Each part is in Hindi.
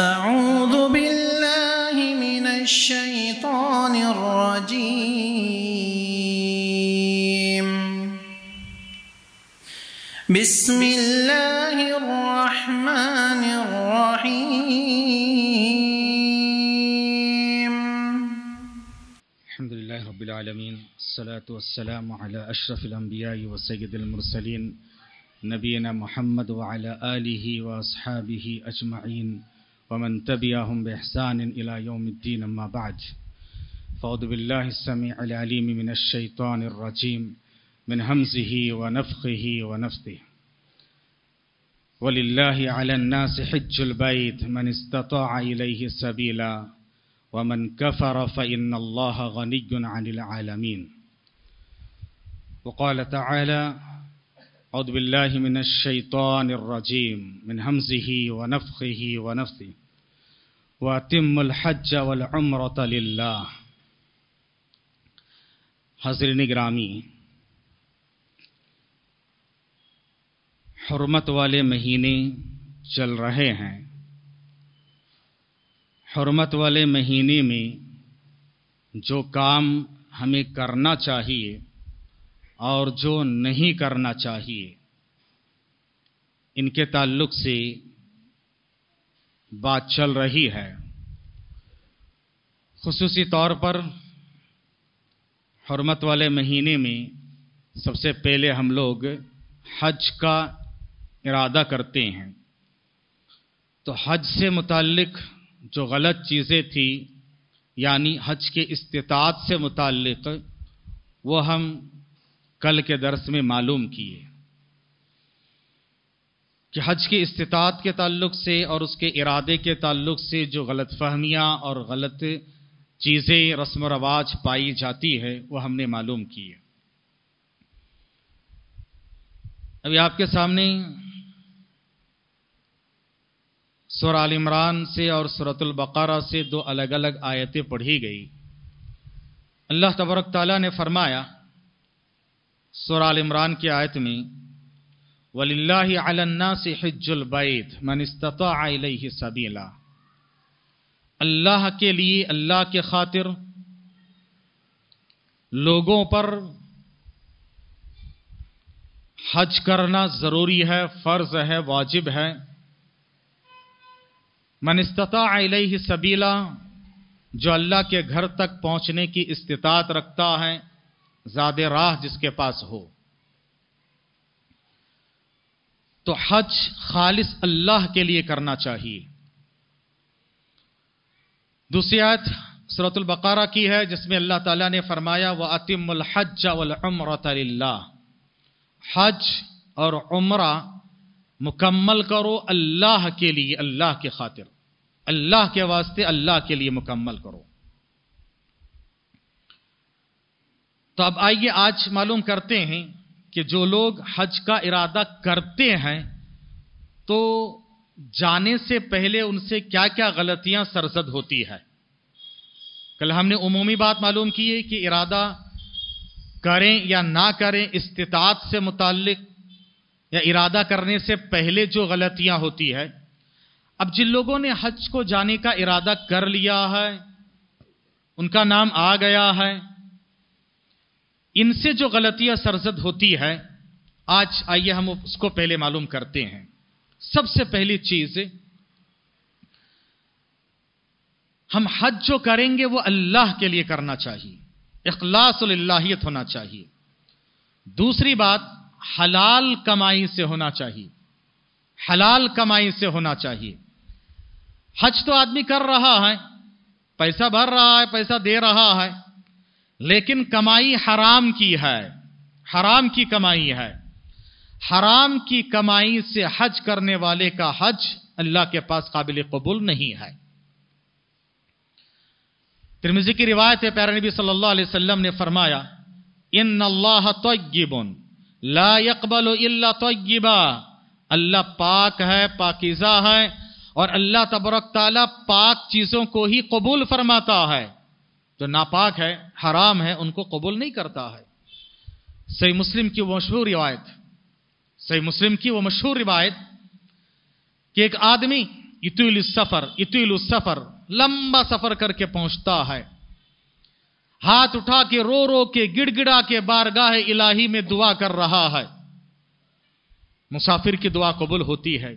أعوذ بالله من الشيطان الرجيم بسم الله الرحمن الرحيم الحمد لله رب العالمين الصلاة والسلام على أشرف الأنبياء وسيد المرسلين نبينا محمد وعلى آله وأصحابه أجمعين ومن تبعهم بإحسان إلى يوم الدين أما بعد فأعوذ بالله السميع العليم من الشيطان الرجيم من همزه ونفخه ونفثه ولله على الناس حج البيت من استطاع إليه سبيلا ومن كفر فإن الله غني عن العالمين وقال تعالى أعوذ بالله من الشيطان الرجيم من همزه ونفخه ونفثه वातिम हज वल अमरत हजरन ग्रामी हरमत वाले महीने चल रहे हैं हरमत वाले महीने में जो काम हमें करना चाहिए और जो नहीं करना चाहिए इनके ताल्लुक से बात चल रही है खसूसी तौर पर हरमत वाले महीने में सबसे पहले हम लोग हज का इरादा करते हैं तो हज से मुतल जो गलत चीज़ें थी यानी हज के इस्तात से मुतल वो हम कल के दर्स में मालूम किए कि हज की इस्तात के ताल्लुक से और उसके इरादे के ताल्लुक से जो गलत फहमियाँ और गलत चीज़ें रस्म रवाज पाई जाती है वो हमने मालूम की है अभी आपके सामने सुर इमरान से और सूरतुल से दो अलग अलग आयतें पढ़ी गई अल्लाह तबरक ताली ने फरमाया सुर इमरान की आयत में वलिल्लाहि अलन्नासि हिज्जुल बैत मन सबीला अल्लाह के लिए अल्लाह के खातिर लोगों पर हज करना ज़रूरी है फ़र्ज़ है वाजिब है मन इस्तता'a इलैहि सबीला जो अल्लाह के घर तक पहुंचने की इस्तात रखता है ज़्यादा राह जिसके पास हो तो हज खालिस अल्लाह के लिए करना चाहिए दूसरी आयत सरतुल बकारा की है जिसमें अल्लाह ताला ने फरमाया व अतिमुल हज वल उम्र हज और उम्र मुकम्मल करो अल्लाह के लिए अल्लाह के खातिर अल्लाह के वास्ते अल्लाह के लिए मुकम्मल करो तो अब आइए आज मालूम करते हैं कि जो लोग हज का इरादा करते हैं तो जाने से पहले उनसे क्या क्या गलतियां सरजद होती है कल हमने उमूमी बात मालूम की है कि इरादा करें या ना करें इस्तात से मुतक या इरादा करने से पहले जो गलतियां होती है अब जिन लोगों ने हज को जाने का इरादा कर लिया है उनका नाम आ गया है इनसे जो गलतियां सरजद होती है आज आइए हम उसको पहले मालूम करते हैं सबसे पहली चीज हम हज जो करेंगे वो अल्लाह के लिए करना चाहिए इखलास अल्लाहियत होना चाहिए दूसरी बात हलाल कमाई से होना चाहिए हलाल कमाई से होना चाहिए हज तो आदमी कर रहा है पैसा भर रहा है पैसा दे रहा है लेकिन कमाई हराम की है हराम की कमाई है हराम की कमाई से हज करने वाले का हज अल्लाह के पास काबिल कबूल नहीं है तिरमिजी की रिवायत है प्यारे नबी सल्लल्लाहु अलैहि वसल्लम ने फरमाया इन अल्लाह तो ला यकबल इल्ला तय्यबा अल्लाह पाक है पाकिजा है और अल्लाह तबरक ताला पाक चीज़ों को ही कबूल फरमाता है जो नापाक है हराम है उनको कबूल नहीं करता है सही मुस्लिम की वो मशहूर रिवायत सही मुस्लिम की वो मशहूर रिवायत कि एक आदमी इतुल सफर इतुल सफर लंबा सफर करके पहुंचता है हाथ उठा के रो रो के गिड़गिड़ा के बारगाह इलाही में दुआ कर रहा है मुसाफिर की दुआ कबूल होती है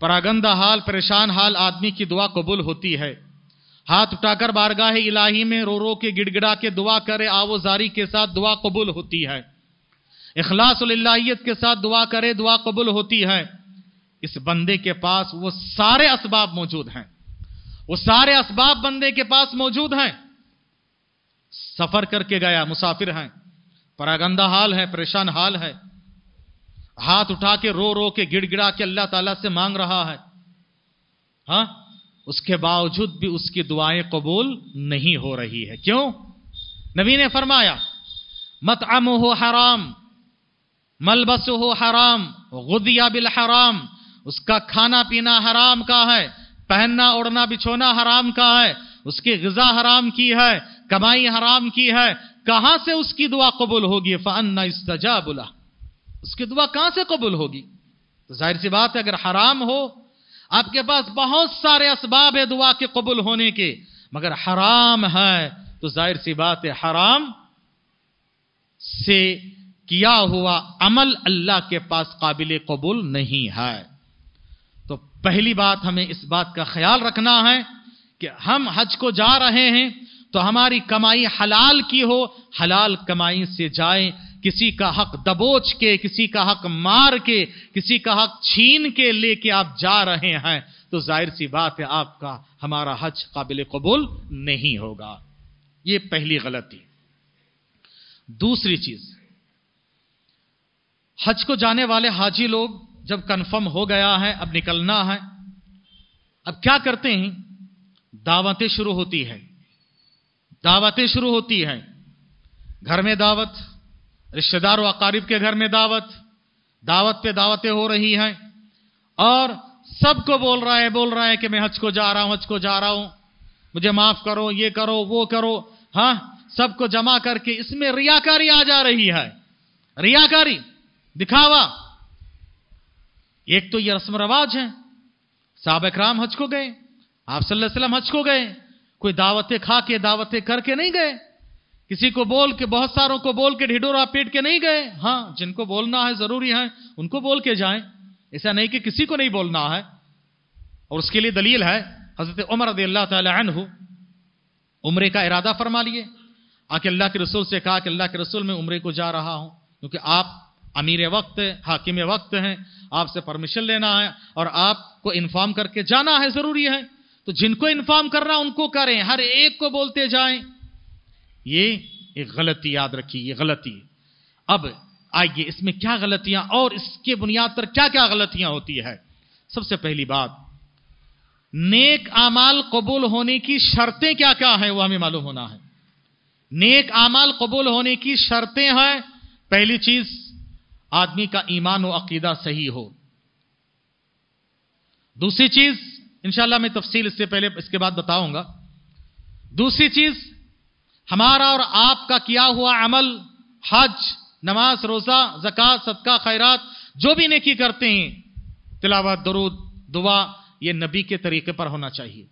परागंदा हाल परेशान हाल आदमी की दुआ कबूल होती है हाथ उठाकर बारगाह इलाही में रो रो के गिड़गिड़ा के दुआ करे आवोजारी के साथ दुआ कबूल होती है अखलासलाहियत के साथ दुआ करे दुआ कबूल होती है इस बंदे के पास वो सारे असबाब मौजूद हैं वो सारे असबाब बंदे के पास मौजूद हैं सफर करके गया मुसाफिर हैं परागंदा हाल है परेशान हाल है हाथ उठा के रो रो के गिड़गिड़ा के अल्लाह ताला से मांग रहा है हा उसके बावजूद भी उसकी दुआएं कबूल नहीं हो रही है क्यों नबी ने फरमाया मत अम हो हराम मलबस हो हराम गुदिया बिल हराम उसका खाना पीना हराम का है पहनना ओढ़ना बिछोना हराम का है उसकी गजा हराम की है कमाई हराम की है कहां से उसकी दुआ कबूल होगी फ़ाना इस्तजा बुला उसकी दुआ कहां से कबूल होगी तो जाहिर सी बात है अगर हराम हो आपके पास बहुत सारे इसबाब है दुआ के कबूल होने के मगर हराम है तो जाहिर सी बात है हराम से किया हुआ अमल अल्लाह के पास काबिल कबूल नहीं है तो पहली बात हमें इस बात का ख्याल रखना है कि हम हज को जा रहे हैं तो हमारी कमाई हलाल की हो हलाल कमाई से जाएं किसी का हक दबोच के किसी का हक मार के किसी का हक छीन के लेके आप जा रहे हैं तो जाहिर सी बात है आपका हमारा हज काबिल कबूल नहीं होगा ये पहली गलती दूसरी चीज हज को जाने वाले हाजी लोग जब कन्फर्म हो गया है अब निकलना है अब क्या करते हैं दावतें शुरू होती है दावतें शुरू होती हैं घर में दावत रिश्तेदार व अकारीब के घर में दावत दावत पे दावतें हो रही हैं और सबको बोल रहा है बोल रहा है कि मैं हज को जा रहा हूं हज को जा रहा हूं मुझे माफ करो ये करो वो करो हाँ सबको जमा करके इसमें रियाकारी आ जा रही है रियाकारी दिखावा एक तो ये रस्म रवाज है साहब राम हज को गए आप सल्लल्लाहु अलैहि वसल्लम हज को गए कोई दावतें खा के दावतें करके नहीं गए किसी को बोल के बहुत सारों को बोल के ढिडोरा पेट के नहीं गए हाँ जिनको बोलना है जरूरी है उनको बोल के जाए ऐसा नहीं कि किसी को नहीं बोलना है और उसके लिए दलील है हजरत उमर तु अल्लाह उम्र का इरादा फरमा लिए आके अल्लाह के रसूल से कहा कि अल्लाह के रसूल में उम्र को जा रहा हूँ क्योंकि आप अमीर वक्त हाकिम वक्त हैं आपसे परमिशन लेना है और आपको इन्फॉर्म करके जाना है ज़रूरी है तो जिनको इन्फॉर्म करना उनको करें हर एक को बोलते जाएं ये एक गलती याद रखी ये गलती है अब आइए इसमें क्या गलतियां और इसके बुनियाद पर क्या क्या गलतियां होती है सबसे पहली बात नेक आमाल कबूल होने की शर्तें क्या क्या हैं वो हमें मालूम होना है नेक आमाल कबूल होने की शर्तें हैं पहली चीज आदमी का ईमान व अकीदा सही हो दूसरी चीज इंशाल्लाह मैं तफसील इससे पहले इसके बाद बताऊंगा दूसरी चीज हमारा और आपका किया हुआ अमल हज नमाज रोज़ा ज़क़़त सदका खैरात जो भी नेकी करते हैं तिलावत दरूद दुआ ये नबी के तरीके पर होना चाहिए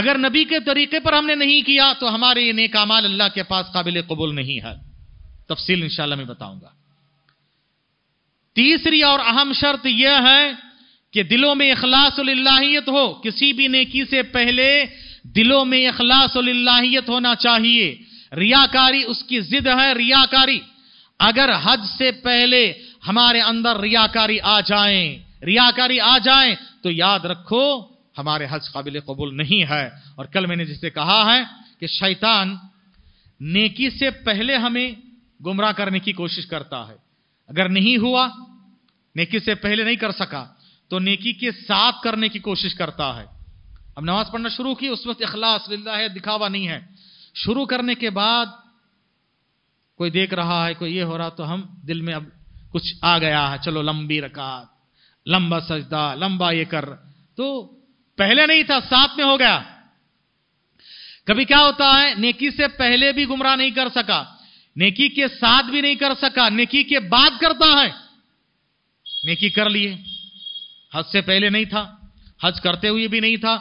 अगर नबी के तरीके पर हमने नहीं किया तो हमारे ये नेक अमाल अल्लाह के पास काबिल कबूल नहीं है तफसील इंशाल्लाह मैं बताऊंगा तीसरी और अहम शर्त यह है कि दिलों में इखलासत हो किसी भी नेकी से पहले दिलों में अखलास होना चाहिए रियाकारी उसकी जिद है रियाकारी अगर हज से पहले हमारे अंदर रियाकारी आ जाए रियाकारी आ जाए तो याद रखो हमारे हज काबिल कबूल नहीं है और कल मैंने जिसे कहा है कि शैतान नेकी से पहले हमें गुमराह करने की कोशिश करता है अगर नहीं हुआ नेकी से पहले नहीं कर सका तो नेकी के साथ करने की कोशिश करता है अब नमाज पढ़ना शुरू की उस वक्त अखलास लिल्ला है दिखावा नहीं है शुरू करने के बाद कोई देख रहा है कोई ये हो रहा तो हम दिल में अब कुछ आ गया है चलो लंबी रकात लंबा सजदा लंबा ये कर तो पहले नहीं था साथ में हो गया कभी क्या होता है नेकी से पहले भी गुमराह नहीं कर सका नेकी के साथ भी नहीं कर सका नेकी के बाद करता है नेकी कर लिए हज से पहले नहीं था हज करते हुए भी नहीं था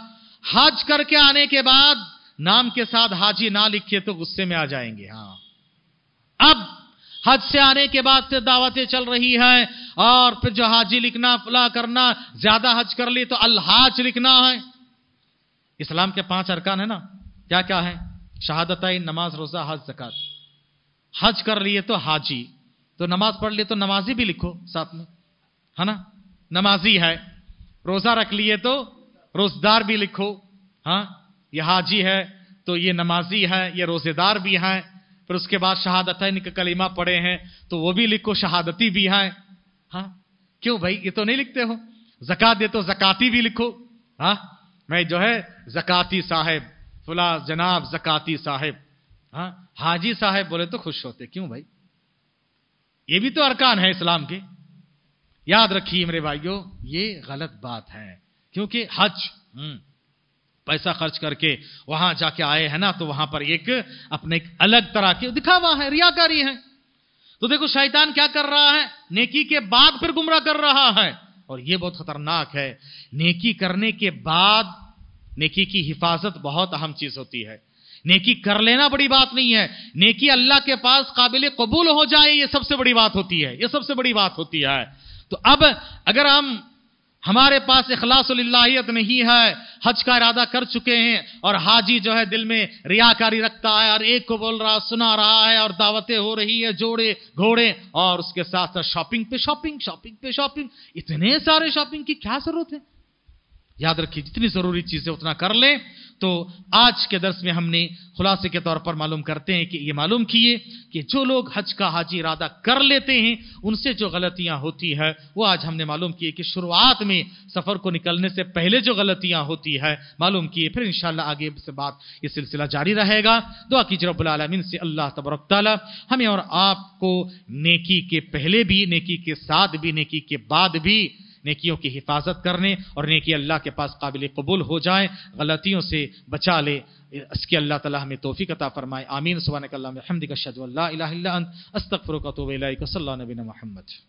हज करके आने के बाद नाम के साथ हाजी ना लिखे तो गुस्से में आ जाएंगे हाँ अब हज से आने के बाद से दावतें चल रही हैं और फिर जो हाजी लिखना फला करना ज्यादा हज कर ली तो अल्हाज लिखना है इस्लाम के पांच अरकान है ना क्या क्या है शहादत आई नमाज रोजा हज जक़ात हज कर लिए तो हाजी तो नमाज पढ़ लिए तो नमाजी भी लिखो साथ में है ना नमाजी है रोजा रख लिए तो रोजदार भी लिखो हाँ ये हाजी है तो ये नमाजी है ये रोजेदार भी हैं फिर उसके बाद शहादत है कलीमा पड़े हैं तो वो भी लिखो शहादती भी हैं हाँ क्यों भाई ये तो नहीं लिखते हो जक़ात दे तो जक़ाती भी लिखो हाँ मैं जो है जक़ाती साहेब फुला जनाब जक़ाती साहेब हाँ हाजी साहेब बोले तो खुश होते क्यों भाई ये भी तो अरकान है इस्लाम के याद रखिए मेरे भाइयों ये गलत बात है क्योंकि हज हम्म, पैसा खर्च करके वहां जाके आए हैं ना तो वहां पर एक अपने एक अलग तरह के दिखावा है रियाकारी है तो देखो शैतान क्या कर रहा है नेकी के बाद फिर गुमराह कर रहा है और यह बहुत खतरनाक है नेकी करने के बाद नेकी की हिफाजत बहुत अहम चीज होती है नेकी कर लेना बड़ी बात नहीं है नेकी अल्लाह के पास काबिल कबूल हो जाए ये सबसे बड़ी बात होती है ये सबसे बड़ी बात होती है तो अब अगर हम हमारे पास इखलासलाहियत नहीं है हज का इरादा कर चुके हैं और हाजी जो है दिल में रियाकारी रखता है और एक को बोल रहा सुना रहा है और दावतें हो रही है जोड़े घोड़े और उसके साथ साथ शॉपिंग पे शॉपिंग शॉपिंग पे शॉपिंग इतने सारे शॉपिंग की क्या जरूरत है याद रखिए जितनी जरूरी चीजें उतना कर लें तो आज के दर्श में हमने खुलासे के तौर पर मालूम करते हैं कि ये मालूम किए कि जो लोग हज का हाजी इरादा कर लेते हैं उनसे जो गलतियां होती है वो आज हमने मालूम किए कि शुरुआत में सफ़र को निकलने से पहले जो गलतियां होती है मालूम किए फिर इन आगे से बात ये सिलसिला जारी रहेगा दुआ की आलमिन से अल्लाह तबरक हमें और आपको नेकी के पहले भी नेकी के साथ भी नेकी के बाद भी नेकियों की हिफाजत करने और नेकी अल्लाह के पास काबिल कबूल हो जाए गलतियों से बचा ले इसके अल्लाह ताला हमें तोफ़ी क़ा फरमाए आमीन सुबह हमद का शजल्ला अस्तफ़र का तो नबीन महमद